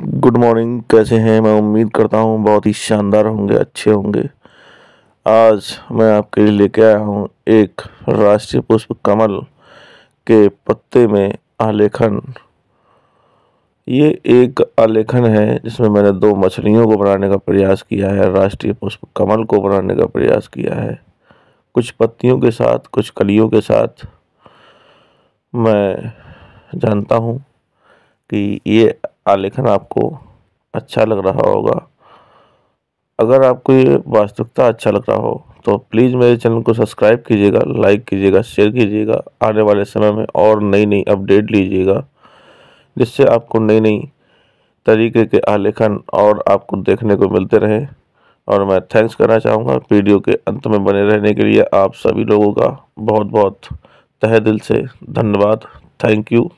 good morning कैसे हैं मैं उम्मीद करता हूँ बहुत ही शानदार होंगे अच्छे होंगे आज मैं आपके लिए लेके आया हूँ एक राष्ट्रीय पुष्प कमल के पत्ते में आलेखन ये एक आलेखन है जिसमें मैंने दो मछलियों को बनाने का प्रयास किया है राष्ट्रीय पुष्प कमल को बनाने का प्रयास किया है कुछ पत्तियों के साथ कुछ कलियों के साथ मैं जानता हूँ कि ये आलेखन आपको अच्छा लग रहा होगा अगर आपको ये वास्तविकता अच्छा लग रहा हो तो प्लीज़ मेरे चैनल को सब्सक्राइब कीजिएगा लाइक कीजिएगा शेयर कीजिएगा आने वाले समय में और नई नई अपडेट लीजिएगा जिससे आपको नई नई तरीके के आलेखन और आपको देखने को मिलते रहे और मैं थैंक्स करना चाहूँगा वीडियो के अंत में बने रहने के लिए आप सभी लोगों का बहुत बहुत तहे दिल से धन्यवाद थैंक यू